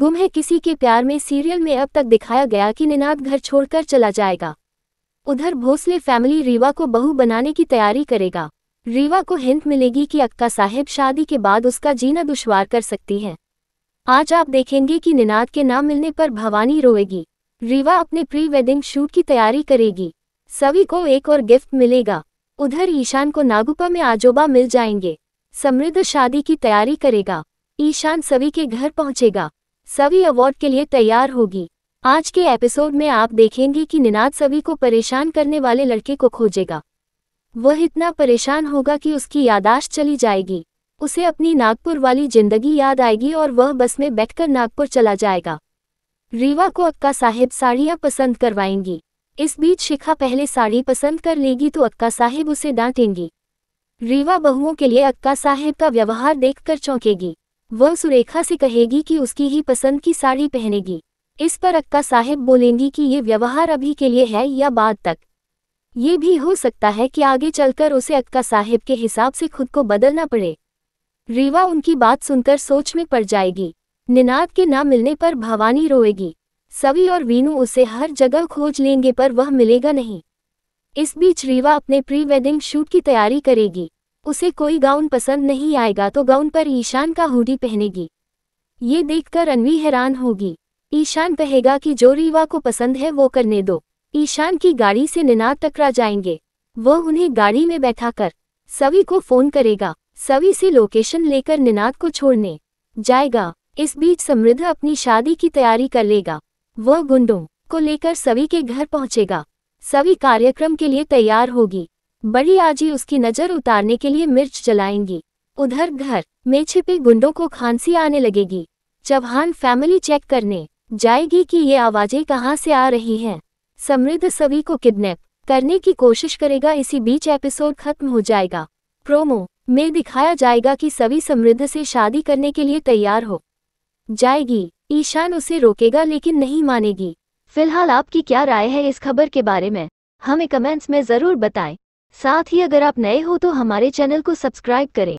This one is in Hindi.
गुम है किसी के प्यार में सीरियल में अब तक दिखाया गया कि निनाद घर छोड़कर चला जाएगा उधर भोसले फैमिली रीवा को बहू बनाने की तैयारी करेगा रीवा को हिंट मिलेगी कि अक्का साहेब शादी के बाद उसका जीना दुश्वार कर सकती हैं आज आप देखेंगे कि निनाद के नाम मिलने पर भवानी रोएगी रीवा अपने प्री वेडिंग शूट की तैयारी करेगी सभी को एक और गिफ्ट मिलेगा उधर ईशान को नागुपा में आजोबा मिल जाएंगे समृद्ध शादी की तैयारी करेगा ईशान सभी के घर पहुंचेगा सभी अवार्ड के लिए तैयार होगी आज के एपिसोड में आप देखेंगे कि निनाद सभी को परेशान करने वाले लड़के को खोजेगा वह इतना परेशान होगा कि उसकी यादाश्त चली जाएगी उसे अपनी नागपुर वाली जिंदगी याद आएगी और वह बस में बैठकर नागपुर चला जाएगा रीवा को अक्का साहेब साड़ियाँ पसंद करवाएंगी इस बीच शिखा पहले साड़ी पसंद कर लेगी तो अक्का साहिब उसे डांटेंगी रीवा बहुओं के लिए अक्का साहेब का व्यवहार देखकर चौंकेगी वह सुरेखा से कहेगी कि उसकी ही पसंद की साड़ी पहनेगी इस पर अक्का साहेब बोलेंगी कि ये व्यवहार अभी के लिए है या बाद तक ये भी हो सकता है कि आगे चलकर उसे अक्का साहिब के हिसाब से खुद को बदलना पड़े रीवा उनकी बात सुनकर सोच में पड़ जाएगी निनाद के ना मिलने पर भवानी रोएगी सभी और वीनू उसे हर जगह खोज लेंगे पर वह मिलेगा नहीं इस बीच रीवा अपने प्री वेडिंग शूट की तैयारी करेगी उसे कोई गाउन पसंद नहीं आएगा तो गाउन पर ईशान का हुडी पहनेगी ये देखकर अनवी हैरान होगी ईशान कहेगा कि जो रीवा को पसंद है वो करने दो ईशान की गाड़ी से निनाद टकरा जाएंगे वो उन्हें गाड़ी में बैठा कर सवी को फोन करेगा सवी से लोकेशन लेकर निनाद को छोड़ने जाएगा इस बीच समृद्ध अपनी शादी की तैयारी कर लेगा वह गुंडों को लेकर सवी के घर पहुंचेगा सवी कार्यक्रम के लिए तैयार होगी बड़ी आजी उसकी नज़र उतारने के लिए मिर्च जलाएंगी उधर घर में छिपे गुंडों को खांसी आने लगेगी चौहान फैमिली चेक करने जाएगी कि ये आवाज़ें कहाँ से आ रही हैं समृद्ध सभी को किडनैप करने की कोशिश करेगा इसी बीच एपिसोड खत्म हो जाएगा प्रोमो में दिखाया जाएगा कि सभी समृद्ध से शादी करने के लिए तैयार हो जाएगी ईशान उसे रोकेगा लेकिन नहीं मानेगी फिलहाल आपकी क्या राय है इस खबर के बारे में हमें कमेंट्स में ज़रूर बताएं साथ ही अगर आप नए हो तो हमारे चैनल को सब्सक्राइब करें